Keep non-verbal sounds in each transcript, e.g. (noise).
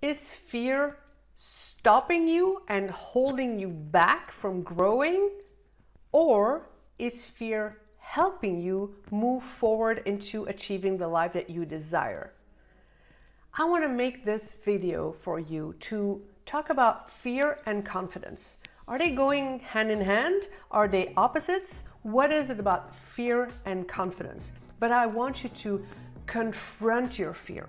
Is fear stopping you and holding you back from growing? Or is fear helping you move forward into achieving the life that you desire? I want to make this video for you to talk about fear and confidence. Are they going hand in hand? Are they opposites? What is it about fear and confidence? But I want you to confront your fear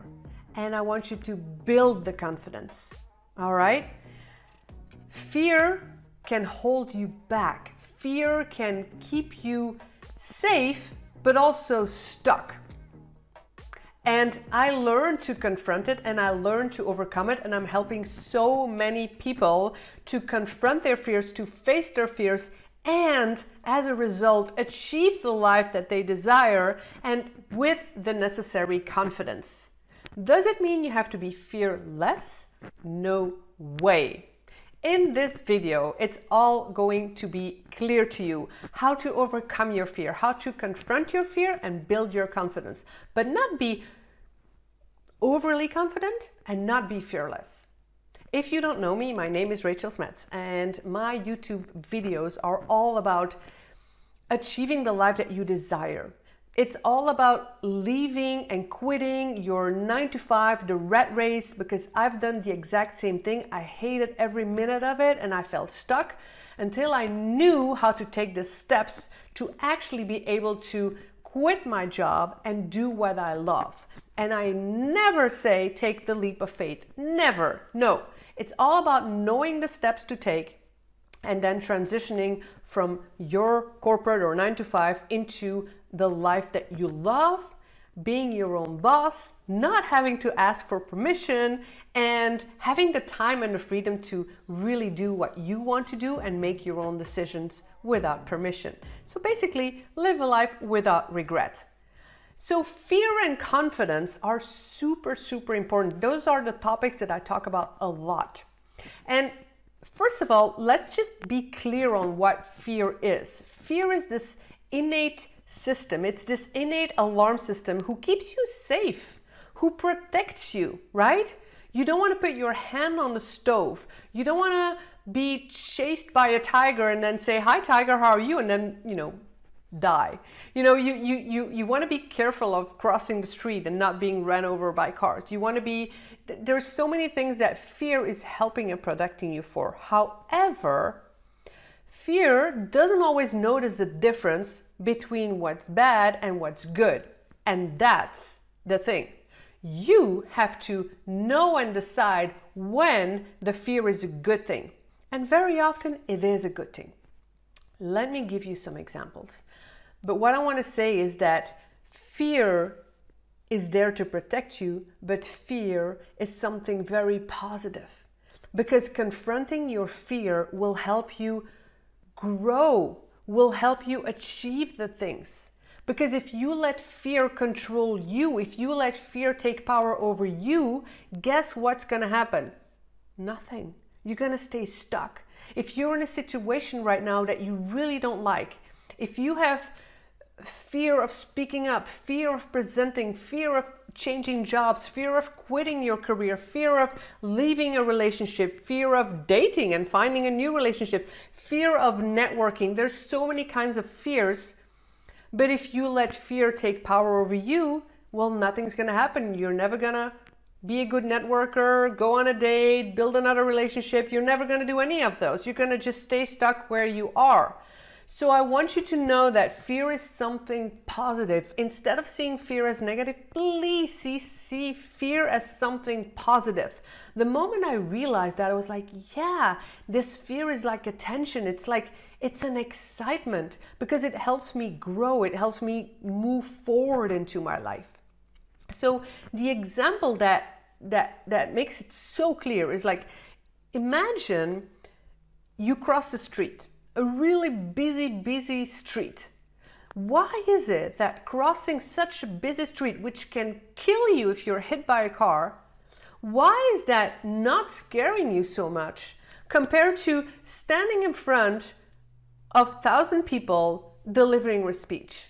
and I want you to build the confidence. All right? Fear can hold you back, fear can keep you safe, but also stuck. And I learned to confront it and I learned to overcome it. And I'm helping so many people to confront their fears, to face their fears, and as a result, achieve the life that they desire and with the necessary confidence. Does it mean you have to be fearless? No way. In this video, it's all going to be clear to you how to overcome your fear, how to confront your fear and build your confidence, but not be overly confident and not be fearless. If you don't know me, my name is Rachel Smets, and my YouTube videos are all about achieving the life that you desire, it's all about leaving and quitting your nine to five, the rat race, because I've done the exact same thing. I hated every minute of it and I felt stuck until I knew how to take the steps to actually be able to quit my job and do what I love. And I never say take the leap of faith. Never. No. It's all about knowing the steps to take and then transitioning from your corporate or nine to five into the life that you love, being your own boss, not having to ask for permission, and having the time and the freedom to really do what you want to do and make your own decisions without permission. So basically, live a life without regret. So, fear and confidence are super, super important. Those are the topics that I talk about a lot. And first of all, let's just be clear on what fear is. Fear is this innate system. It's this innate alarm system who keeps you safe, who protects you, right? You don't want to put your hand on the stove. You don't want to be chased by a tiger and then say, "Hi tiger, how are you?" and then, you know, die. You know, you you you you want to be careful of crossing the street and not being run over by cars. You want to be there's so many things that fear is helping and protecting you for. However, Fear doesn't always notice the difference between what's bad and what's good. And that's the thing. You have to know and decide when the fear is a good thing. And very often it is a good thing. Let me give you some examples. But what I want to say is that fear is there to protect you, but fear is something very positive because confronting your fear will help you grow will help you achieve the things. Because if you let fear control you, if you let fear take power over you, guess what's going to happen? Nothing. You're going to stay stuck. If you're in a situation right now that you really don't like, if you have fear of speaking up, fear of presenting, fear of changing jobs, fear of quitting your career, fear of leaving a relationship, fear of dating and finding a new relationship, fear of networking. There's so many kinds of fears. But if you let fear take power over you, well, nothing's going to happen. You're never going to be a good networker, go on a date, build another relationship. You're never going to do any of those. You're going to just stay stuck where you are. So I want you to know that fear is something positive. Instead of seeing fear as negative, please see, see fear as something positive. The moment I realized that, I was like, yeah, this fear is like attention. It's like, it's an excitement because it helps me grow, it helps me move forward into my life. So the example that that that makes it so clear is like imagine you cross the street a really busy, busy street. Why is it that crossing such a busy street, which can kill you if you're hit by a car, why is that not scaring you so much compared to standing in front of thousand people delivering a speech?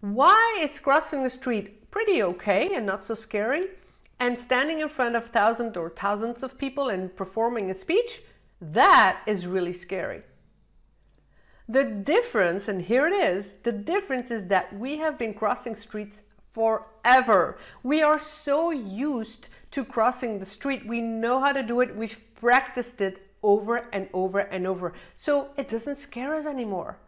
Why is crossing the street pretty okay and not so scary? And standing in front of thousands or thousands of people and performing a speech, that is really scary. The difference, and here it is, the difference is that we have been crossing streets forever. We are so used to crossing the street. We know how to do it. We've practiced it over and over and over. So it doesn't scare us anymore.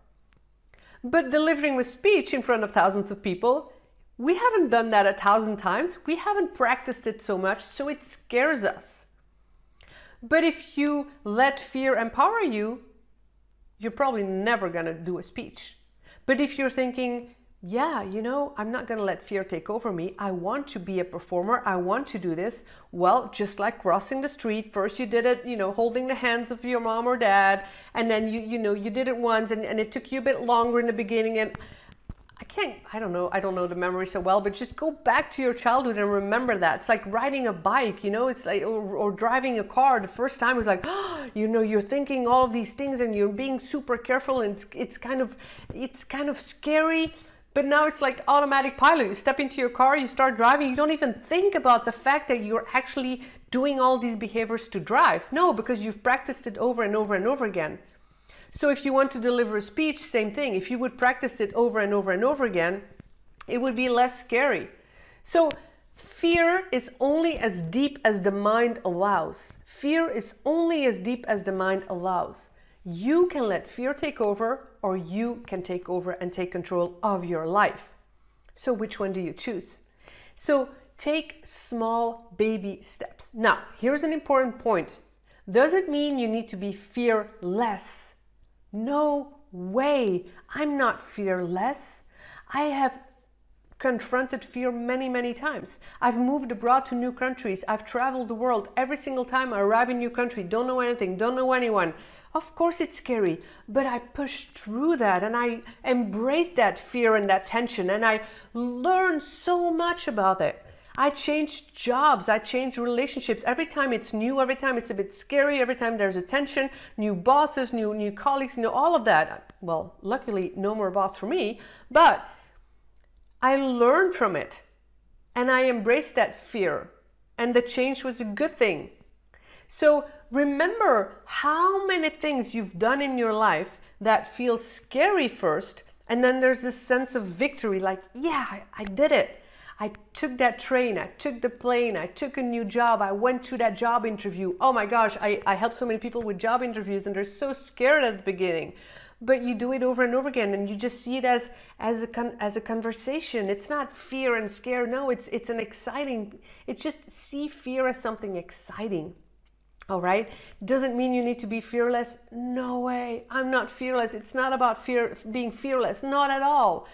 But delivering a speech in front of thousands of people, we haven't done that a thousand times. We haven't practiced it so much, so it scares us. But if you let fear empower you, you're probably never going to do a speech. But if you're thinking, yeah, you know, I'm not going to let fear take over me. I want to be a performer. I want to do this. Well, just like crossing the street, first you did it, you know, holding the hands of your mom or dad, and then you you know, you did it once and and it took you a bit longer in the beginning and I can't, I don't know, I don't know the memory so well, but just go back to your childhood and remember that. It's like riding a bike, you know, it's like, or, or driving a car. The first time was like, oh, (gasps) you know, you're thinking all of these things and you're being super careful and it's, it's kind of, it's kind of scary. But now it's like automatic pilot. You step into your car, you start driving, you don't even think about the fact that you're actually doing all these behaviors to drive. No, because you've practiced it over and over and over again. So if you want to deliver a speech, same thing. If you would practice it over and over and over again, it would be less scary. So fear is only as deep as the mind allows. Fear is only as deep as the mind allows. You can let fear take over, or you can take over and take control of your life. So, which one do you choose? So, take small baby steps. Now, here's an important point. Does it mean you need to be fearless? No way. I'm not fearless. I have confronted fear many, many times. I've moved abroad to new countries. I've traveled the world. Every single time I arrive in a new country, don't know anything, don't know anyone. Of course it's scary, but I pushed through that and I embraced that fear and that tension and I learned so much about it. I change jobs, I change relationships. Every time it's new, every time it's a bit scary, every time there's a tension, new bosses, new new colleagues, you know, all of that. Well, luckily no more boss for me, but I learned from it and I embraced that fear. And the change was a good thing. So remember how many things you've done in your life that feel scary first, and then there's this sense of victory like, yeah, I did it. I took that train, I took the plane, I took a new job, I went to that job interview. Oh my gosh, I, I help so many people with job interviews and they're so scared at the beginning. But you do it over and over again and you just see it as as a con- as a conversation. It's not fear and scare. No, it's it's an exciting it's just see fear as something exciting. All right? Doesn't mean you need to be fearless. No way. I'm not fearless. It's not about fear being fearless. Not at all.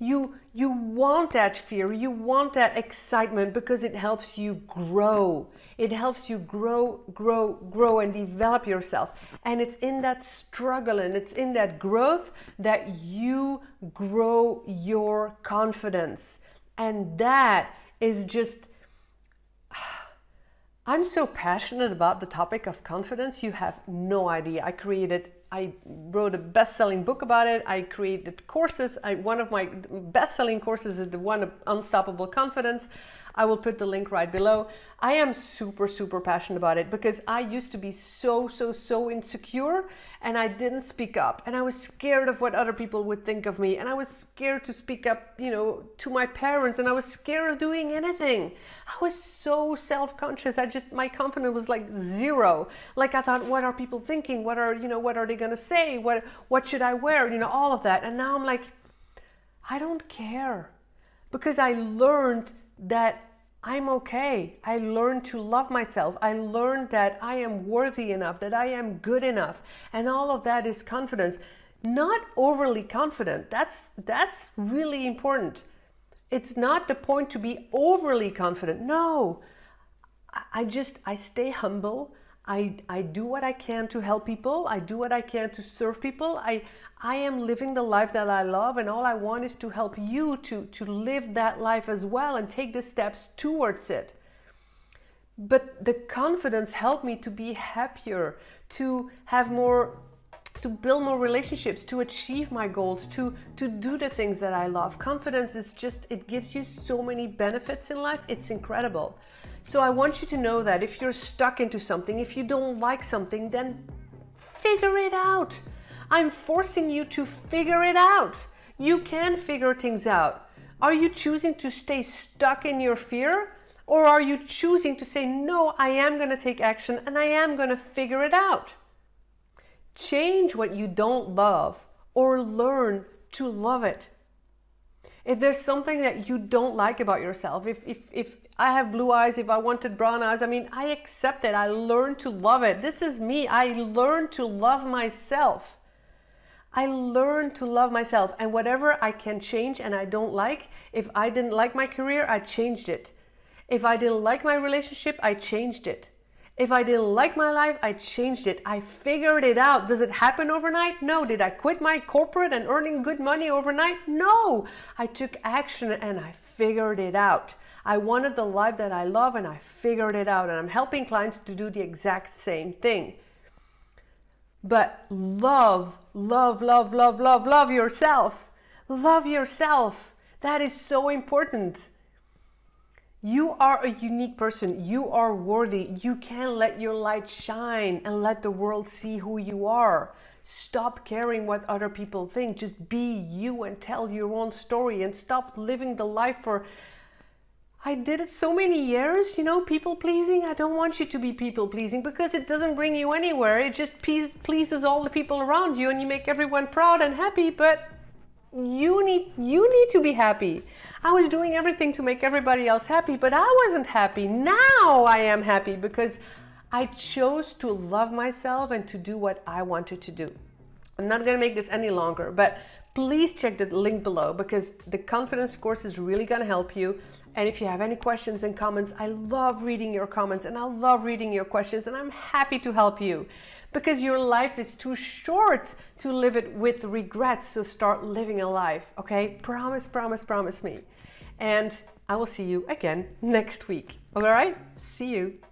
You, you want that fear, you want that excitement because it helps you grow. It helps you grow, grow, grow, and develop yourself. And it's in that struggle and it's in that growth that you grow your confidence. And that is just. (sighs) I'm so passionate about the topic of confidence, you have no idea. I created I wrote a best-selling book about it. I created courses. I, one of my best-selling courses is the one of Unstoppable Confidence. I will put the link right below. I am super, super passionate about it because I used to be so, so, so insecure and I didn't speak up. And I was scared of what other people would think of me. And I was scared to speak up, you know, to my parents. And I was scared of doing anything. I was so self conscious. I just, my confidence was like zero. Like I thought, what are people thinking? What are, you know, what are they going going to say? What, what should I wear? You know, all of that. And now I'm like, I don't care because I learned that I'm okay. I learned to love myself. I learned that I am worthy enough, that I am good enough. And all of that is confidence. Not overly confident. That's that's really important. It's not the point to be overly confident. No. I just I stay humble. I, I do what I can to help people. I do what I can to serve people. I, I am living the life that I love, and all I want is to help you to, to live that life as well and take the steps towards it. But the confidence helped me to be happier, to have more, to build more relationships, to achieve my goals, to, to do the things that I love. Confidence is just, it gives you so many benefits in life. It's incredible. So I want you to know that if you're stuck into something, if you don't like something, then figure it out. I'm forcing you to figure it out. You can figure things out. Are you choosing to stay stuck in your fear? Or are you choosing to say, no, I am going to take action and I am going to figure it out? Change what you don't love or learn to love it. If there's something that you don't like about yourself, if, if, if I have blue eyes. If I wanted brown eyes, I mean, I accept it. I learned to love it. This is me. I learned to love myself. I learned to love myself. And whatever I can change and I don't like, if I didn't like my career, I changed it. If I didn't like my relationship, I changed it. If I didn't like my life, I changed it. I figured it out. Does it happen overnight? No. Did I quit my corporate and earning good money overnight? No. I took action and I figured it out. I wanted the life that I love and I figured it out. And I'm helping clients to do the exact same thing. But love, love, love, love, love, love yourself. Love yourself. That is so important. You are a unique person. You are worthy. You can let your light shine and let the world see who you are. Stop caring what other people think. Just be you and tell your own story and stop living the life for. I did it so many years, you know, people pleasing. I don't want you to be people pleasing because it doesn't bring you anywhere. It just pleases all the people around you and you make everyone proud and happy, but you need you need to be happy. I was doing everything to make everybody else happy, but I wasn't happy. Now I am happy because I chose to love myself and to do what I wanted to do. I'm not going to make this any longer, but please check the link below because the confidence course is really going to help you. And if you have any questions and comments, I love reading your comments and I love reading your questions and I'm happy to help you because your life is too short to live it with regrets. So start living a life, okay? Promise, promise, promise me. And I will see you again next week. All right? See you.